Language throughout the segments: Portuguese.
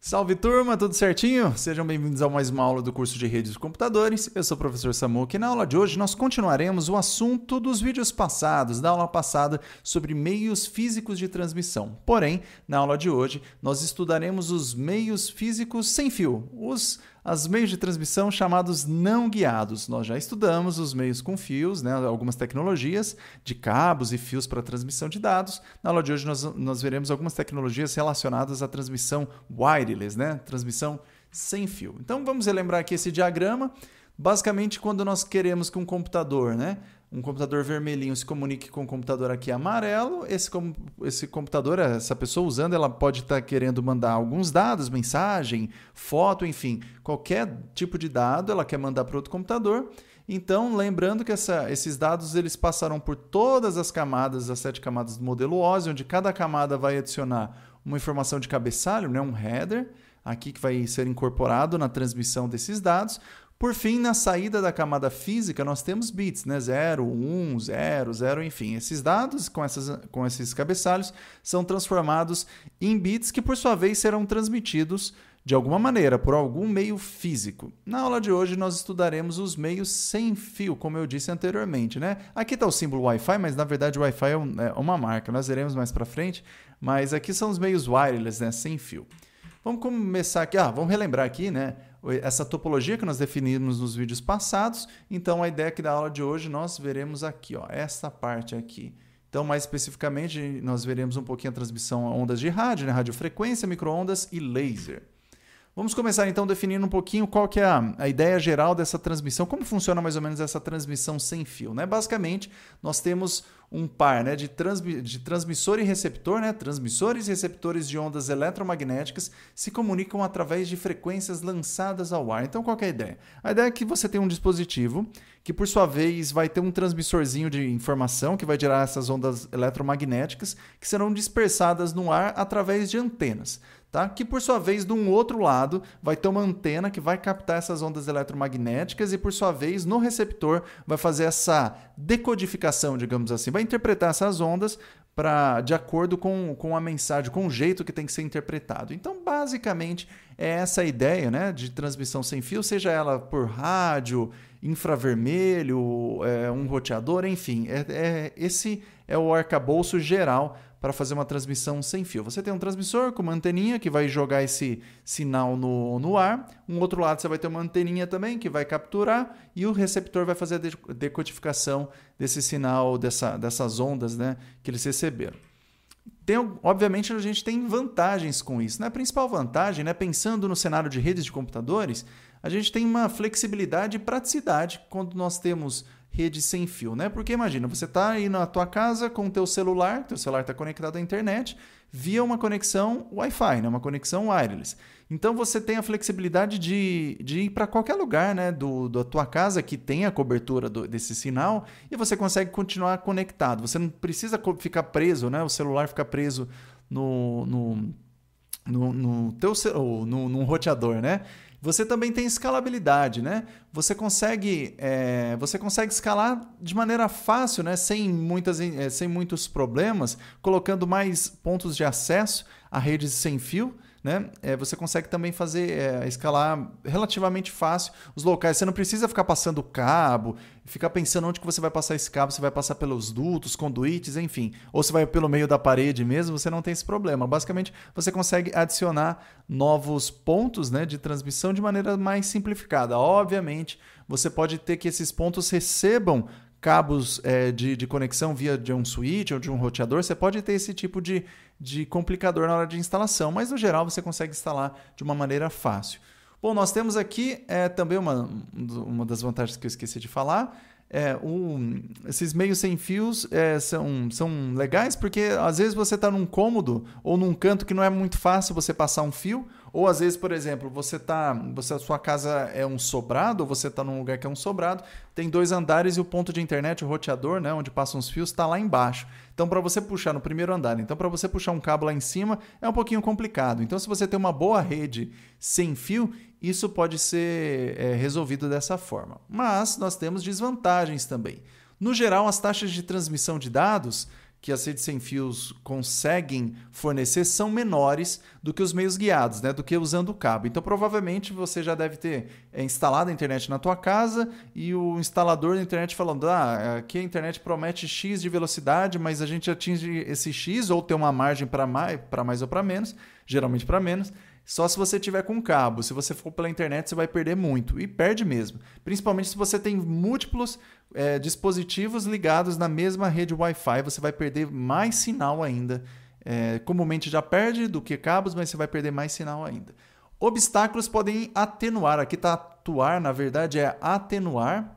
Salve turma, tudo certinho? Sejam bem-vindos a mais uma aula do curso de redes de computadores. Eu sou o professor Samu e na aula de hoje nós continuaremos o assunto dos vídeos passados, da aula passada sobre meios físicos de transmissão. Porém, na aula de hoje nós estudaremos os meios físicos sem fio, os as meios de transmissão chamados não guiados. Nós já estudamos os meios com fios, né, algumas tecnologias de cabos e fios para transmissão de dados. Na aula de hoje nós, nós veremos algumas tecnologias relacionadas à transmissão wireless, né, transmissão sem fio. Então vamos relembrar aqui esse diagrama. Basicamente, quando nós queremos que um computador né, um computador vermelhinho se comunique com um computador aqui amarelo, esse, com, esse computador, essa pessoa usando, ela pode estar tá querendo mandar alguns dados, mensagem, foto, enfim, qualquer tipo de dado ela quer mandar para outro computador. Então, lembrando que essa, esses dados eles passaram por todas as camadas, as sete camadas do modelo OSI, onde cada camada vai adicionar uma informação de cabeçalho, né, um header, aqui que vai ser incorporado na transmissão desses dados. Por fim, na saída da camada física, nós temos bits, né? 0, 1, 0, 0, enfim. Esses dados com, essas, com esses cabeçalhos são transformados em bits que, por sua vez, serão transmitidos de alguma maneira, por algum meio físico. Na aula de hoje, nós estudaremos os meios sem fio, como eu disse anteriormente, né? Aqui está o símbolo Wi-Fi, mas na verdade o Wi-Fi é, um, é, uma marca, nós veremos mais para frente, mas aqui são os meios wireless, né? Sem fio. Vamos começar aqui, ah, vamos relembrar aqui, né? essa topologia que nós definimos nos vídeos passados. Então, a ideia aqui é da aula de hoje, nós veremos aqui, ó, essa parte aqui. Então, mais especificamente, nós veremos um pouquinho a transmissão a ondas de rádio, né? radiofrequência, microondas e laser. Vamos começar então definindo um pouquinho qual que é a, a, ideia geral dessa transmissão, como funciona mais ou menos essa transmissão sem fio. Né? Basicamente, nós temos um par né, de, transmi de transmissor e receptor, né? transmissores e receptores de ondas eletromagnéticas se comunicam através de frequências lançadas ao ar. Então, qual é a ideia? A ideia é que você tem um dispositivo que, por sua vez, vai ter um transmissorzinho de informação que vai gerar essas ondas eletromagnéticas que serão dispersadas no ar através de antenas tá? Que por sua vez, de um outro lado, vai ter uma antena que vai captar essas ondas eletromagnéticas e por sua vez, no receptor, vai fazer essa decodificação, digamos assim, vai interpretar essas ondas para de acordo com, com a mensagem, com o jeito que tem que ser interpretado. Então, basicamente, é essa ideia né, de transmissão sem fio, seja ela por rádio, infravermelho, é, um roteador, enfim. É, é, esse é o arcabouço geral para fazer uma transmissão sem fio. Você tem um transmissor com uma anteninha que vai jogar esse sinal no, no ar. Um outro lado você vai ter uma anteninha também que vai capturar e o receptor vai fazer a decodificação desse sinal, dessa, dessas ondas né, que eles receberam. Tem, obviamente a gente tem vantagens com isso. Né? A principal vantagem, né, pensando no cenário de redes de computadores, a gente tem uma flexibilidade e praticidade quando nós temos rede sem fio, né? Porque imagina, você está aí na tua casa com o teu celular, teu celular está conectado à internet, via uma conexão Wi-Fi, né? uma conexão wireless. Então você tem a flexibilidade de, de ir para qualquer lugar né? do, da tua casa que tem a cobertura do, desse sinal e você consegue continuar conectado. Você não precisa ficar preso, né? o celular fica preso no, no, no, no teu no, no, no roteador, né? Você também tem escalabilidade, né? Você consegue, é, você consegue escalar de maneira fácil, né? sem, muitas, é, sem muitos problemas, colocando mais pontos de acesso a redes sem fio né? É, você consegue também fazer é, escalar relativamente fácil os locais. Você não precisa ficar passando cabo, ficar pensando onde que você vai passar esse cabo, você vai passar pelos dutos, conduítes, enfim, ou você vai pelo meio da parede mesmo. Você não tem esse problema. Basicamente, você consegue adicionar novos pontos, né, de transmissão de maneira mais simplificada. Obviamente, você pode ter que esses pontos recebam cabos é, de, de conexão via de um switch ou de um roteador, você pode ter esse tipo de, de complicador na hora de instalação, mas no geral você consegue instalar de uma maneira fácil. Bom, nós temos aqui é, também uma, uma das vantagens que eu esqueci de falar. É, o esses meios sem fios é, são, são legais porque às vezes você está num cômodo ou num canto que não é muito fácil você passar um fio, ou às vezes, por exemplo, você tá, você a sua casa é um sobrado, ou você está num lugar que é um sobrado, tem dois andares e o ponto de internet, o roteador, né, onde passam os fios, está lá embaixo. Então, para você puxar no primeiro andar, né, então para você puxar um cabo lá em cima é um pouquinho complicado. Então, se você tem uma boa rede sem fio, isso pode ser é, resolvido dessa forma. Mas nós temos desvantagens também. No geral, as taxas de transmissão de dados que as redes sem fios conseguem fornecer são menores do que os meios guiados, né? do que usando o cabo. Então, provavelmente você já deve ter é, instalado a internet na tua casa e o instalador da internet falando: "Ah, aqui a internet promete X de velocidade, mas a gente atinge esse X ou tem uma margem para mais, para mais ou para menos, geralmente para menos". Só se você tiver com cabo. Se você for pela internet, você vai perder muito. E perde mesmo. Principalmente se você tem múltiplos é, dispositivos ligados na mesma rede Wi-Fi, você vai perder mais sinal ainda. É, comumente já perde do que cabos, mas você vai perder mais sinal ainda. Obstáculos podem atenuar. Aqui está atuar, na verdade é atenuar.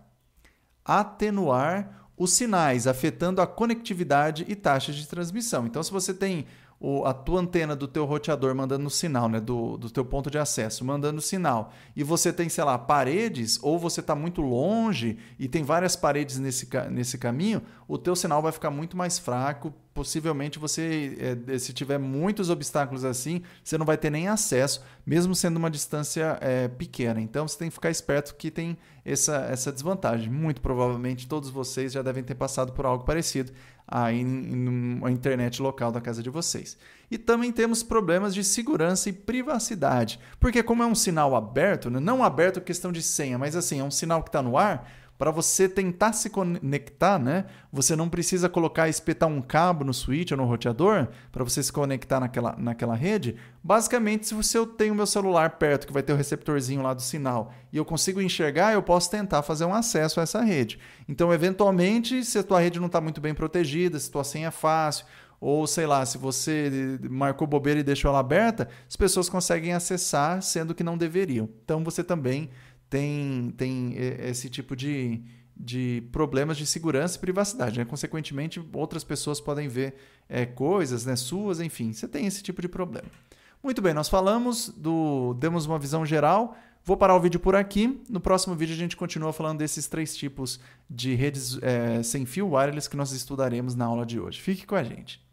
Atenuar os sinais, afetando a conectividade e taxas de transmissão. Então, se você tem o, a tua antena do teu roteador mandando sinal, né? Do, do teu ponto de acesso mandando sinal. E você tem, sei lá, paredes, ou você está muito longe e tem várias paredes nesse, nesse caminho, o teu sinal vai ficar muito mais fraco possivelmente você, é, se tiver muitos obstáculos assim, você não vai ter nem acesso, mesmo sendo uma distância é, pequena. Então você tem que ficar esperto que tem essa, essa desvantagem. Muito provavelmente todos vocês já devem ter passado por algo parecido aí na internet local da casa de vocês. E também temos problemas de segurança e privacidade, porque como é um sinal aberto, né, não aberto questão de senha, mas assim, é um sinal que está no ar, para você tentar se conectar, né? Você não precisa colocar, espetar um cabo no switch ou no roteador para você se conectar naquela, naquela rede. Basicamente, se você, eu tenho meu celular perto, que vai ter o receptorzinho lá do sinal, e eu consigo enxergar, eu posso tentar fazer um acesso a essa rede. Então, eventualmente, se a tua rede não está muito bem protegida, se tua senha é fácil, ou sei lá, se você marcou bobeira e deixou ela aberta, as pessoas conseguem acessar, sendo que não deveriam. Então, você também tem, tem é, esse tipo de, de problemas de segurança e privacidade. Né? Consequentemente, outras pessoas podem ver é, coisas né, suas, enfim, você tem esse tipo de problema. Muito bem, nós falamos do. demos uma visão geral. Vou parar o vídeo por aqui. No próximo vídeo a gente continua falando desses três tipos de redes é, sem fio wireless que nós estudaremos na aula de hoje. Fique com a gente.